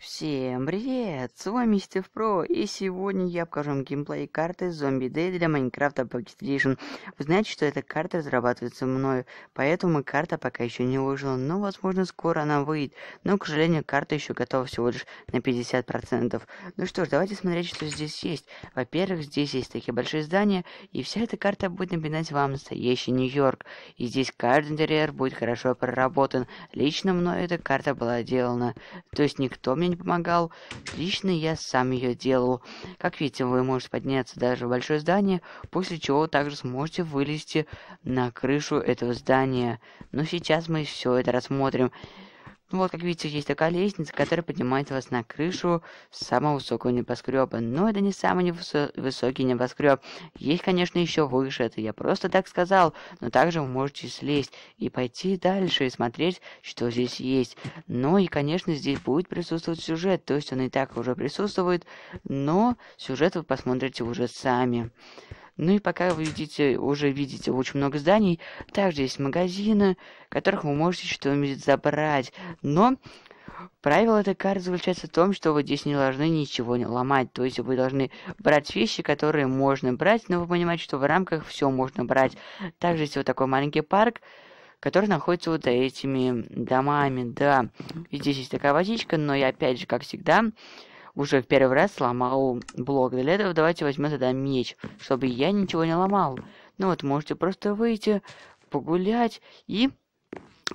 Всем привет! С вами Стив Про, и сегодня я покажу вам геймплей карты Зомби Day для Майнкрафта Poketration. Вы знаете, что эта карта разрабатывается мною, поэтому карта пока еще не вышла, но возможно скоро она выйдет. Но, к сожалению, карта еще готова всего лишь на 50%. Ну что ж, давайте смотреть, что здесь есть. Во-первых, здесь есть такие большие здания, и вся эта карта будет напоминать вам настоящий Нью-Йорк. И здесь каждый интерьер будет хорошо проработан. Лично мной эта карта была сделана, то есть никто мне не помогал. Лично я сам ее делал. Как видите, вы можете подняться даже в большое здание, после чего также сможете вылезти на крышу этого здания. Но сейчас мы все это рассмотрим. Ну, вот, как видите, есть такая лестница, которая поднимает вас на крышу самого высокого небоскреба. Но это не самый невысо высокий небоскреб. Есть, конечно, еще выше, это я просто так сказал. Но также вы можете слезть и пойти дальше и смотреть, что здесь есть. Ну и, конечно, здесь будет присутствовать сюжет. То есть он и так уже присутствует, но сюжет вы посмотрите уже сами. Ну и пока вы видите, уже видите очень много зданий, также есть магазины, которых вы можете что-нибудь забрать. Но правило этой карты заключается в том, что вы здесь не должны ничего не ломать. То есть вы должны брать вещи, которые можно брать, но вы понимаете, что в рамках все можно брать. Также есть вот такой маленький парк, который находится вот за этими домами, да. И здесь есть такая водичка, но я опять же, как всегда, уже в первый раз сломал блок. Для этого давайте возьмем тогда меч, чтобы я ничего не ломал. Ну вот, можете просто выйти, погулять и...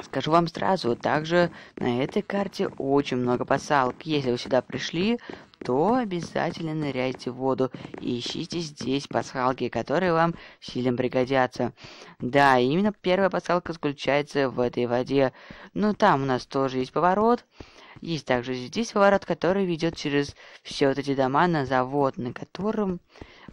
Скажу вам сразу, также на этой карте очень много посадок. Если вы сюда пришли, то обязательно ныряйте в воду и ищите здесь пасхалки, которые вам сильно пригодятся. Да, именно первая пасхалка заключается в этой воде. Ну, там у нас тоже есть поворот. Есть также здесь поворот, который ведет через все вот эти дома на завод, на котором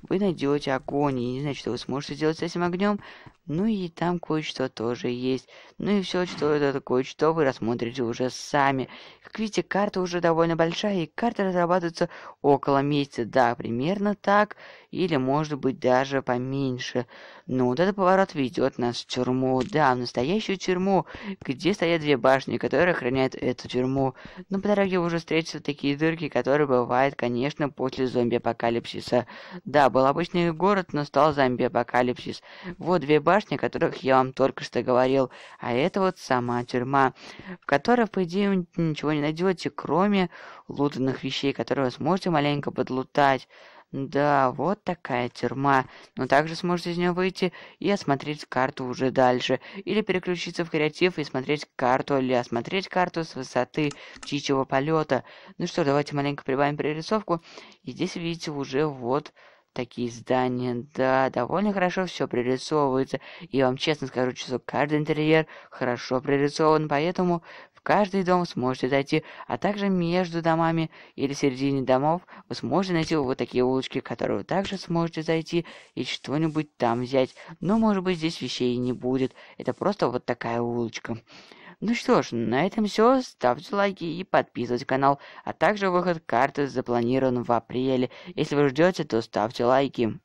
вы найдете огонь, и не знаю, что вы сможете сделать с этим огнем. Ну и там кое-что тоже есть. Ну и все, что это такое, что вы рассмотрите уже сами. Как видите, карта уже довольно большая, и карта разрабатывается около месяца. Да, примерно так, или может быть даже поменьше. Но вот этот поворот ведет нас в тюрьму. Да, в настоящую тюрьму, где стоят две башни, которые охраняют эту тюрьму. Но по дороге уже встретятся такие дырки, которые бывают, конечно, после зомби-апокалипсиса. Да, да, был обычный город, но стал зомби-апокалипсис. Вот две башни, о которых я вам только что говорил. А это вот сама тюрьма, в которой, по идее, вы ничего не найдете, кроме лутанных вещей, которые вы сможете маленько подлутать. Да, вот такая тюрьма. Но также сможете из нее выйти и осмотреть карту уже дальше. Или переключиться в креатив и смотреть карту, или осмотреть карту с высоты птичьего полета. Ну что, давайте маленько прибавим прорисовку. И здесь видите уже вот такие здания, да, довольно хорошо все прорисовывается. И вам честно скажу, что каждый интерьер хорошо прорисован, поэтому в каждый дом сможете зайти, а также между домами или середине домов вы сможете найти вот такие улочки, в которые вы также сможете зайти и что-нибудь там взять. Но, может быть, здесь вещей не будет. Это просто вот такая улочка. Ну что ж, на этом все. Ставьте лайки и подписывайтесь на канал. А также выход карты запланирован в апреле. Если вы ждете, то ставьте лайки.